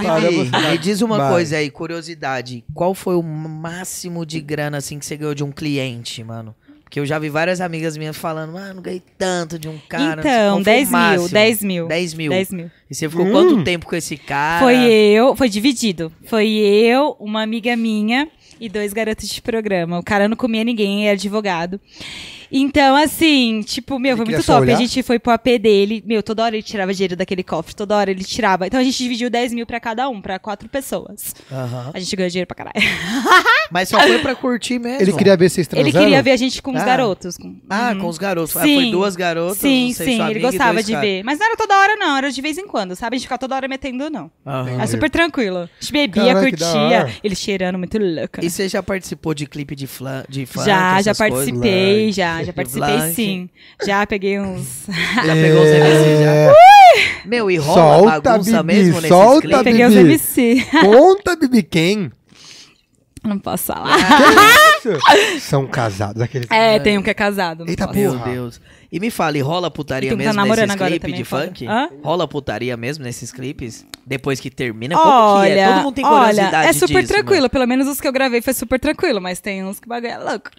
Bibi, me diz uma Vai. coisa aí, curiosidade. Qual foi o máximo de grana, assim, que você ganhou de um cliente, mano? Porque eu já vi várias amigas minhas falando, mano, ah, ganhei tanto de um cara. Então, 10 mil, 10 mil. 10 mil. 10 mil. E você ficou hum. quanto tempo com esse cara? Foi eu, foi dividido. Foi eu, uma amiga minha e dois garotos de programa. O cara não comia ninguém, era é advogado. Então, assim, tipo, meu, foi muito top. Olhar? A gente foi pro AP dele. Meu, toda hora ele tirava dinheiro daquele cofre, toda hora ele tirava. Então a gente dividiu 10 mil pra cada um, pra quatro pessoas. Uhum. A gente ganhou dinheiro pra caralho. Mas só foi pra curtir mesmo. Ele queria ver vocês transaram? Ele queria ver a gente com os ah. garotos. Com... Ah, uhum. com os garotos. Sim. Ah, foi duas garotas, Sim, sim, ele gostava de ver. Mas não era toda hora, não. Era de vez em quando, sabe? A gente ficava toda hora metendo, não. Uhum. É super tranquilo. A gente bebia, Caraca, curtia. Ele cheirando muito louco. E né? você já participou de clipe de, flan, de fã? Já, já participei, coisas? já já participei Blanche. sim. Já peguei uns. Já pegou uns MC já. Ui! Meu, e rola solta, bagunça Bibi, mesmo solta, clipes? Bibi. Peguei os MC. Conta, Bibi, quem? Não posso falar. É São casados. Aqueles... É, tem um que é casado. Eita porra Meu Deus. E me e rola putaria tá mesmo tá nesses clipes de funk? Hã? Rola putaria mesmo nesses clipes? Depois que termina? Como olha, que é? Todo mundo tem curiosidade Olha, é super disso, tranquilo. Mano. Pelo menos os que eu gravei foi super tranquilo. Mas tem uns que bagulho é louco.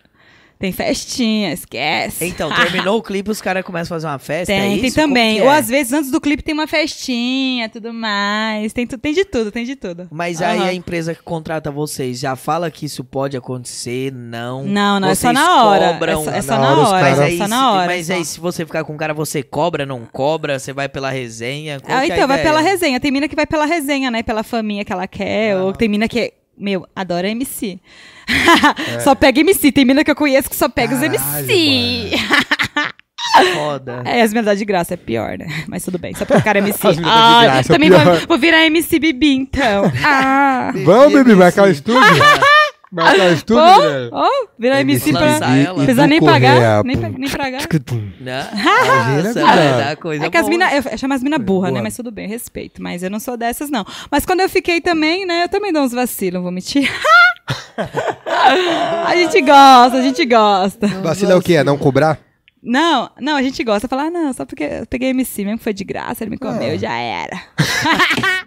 Tem festinha, esquece. Então, terminou o clipe, os caras começam a fazer uma festa, tem, é isso? Tem também. É? Ou às vezes, antes do clipe, tem uma festinha, tudo mais. Tem, tem de tudo, tem de tudo. Mas uhum. aí a empresa que contrata vocês já fala que isso pode acontecer, não? Não, não, vocês é só na hora. Cobram, é, só, é só na, hora, mas é só na hora. Mas aí, se você ficar com o cara, você cobra, não cobra? Você vai pela resenha? Ah, é então, vai pela resenha. Tem mina que vai pela resenha, né? Pela faminha que ela quer, ah. ou tem mina que meu, adoro MC. É. só pega MC. Tem mina que eu conheço que só pega Caralho, os MC. Foda. É, as minhas de graça é pior, né? Mas tudo bem, só porque ficar MC. As ah, de graça é também é vou, vou, virar MC Bibi, então. Ah. Vamos, Bibi, vai cá estúdio. Matar tudo, oh, velho. Oh, virar MC, MC pra. Precisa nem pagar. Nem, pra, nem pagar. Nossa, é, coisa é que as minas. eu chamo as minas é burra, né? Mas tudo bem, respeito. Mas eu não sou dessas, não. Mas quando eu fiquei também, né? Eu também dou uns vacilos, vou mentir. a gente gosta, a gente gosta. Vacilo é o quê? É não cobrar? Não, não, a gente gosta. Falar, ah, não, só porque eu peguei MC, mesmo foi de graça, ele me ah. comeu, é. já era.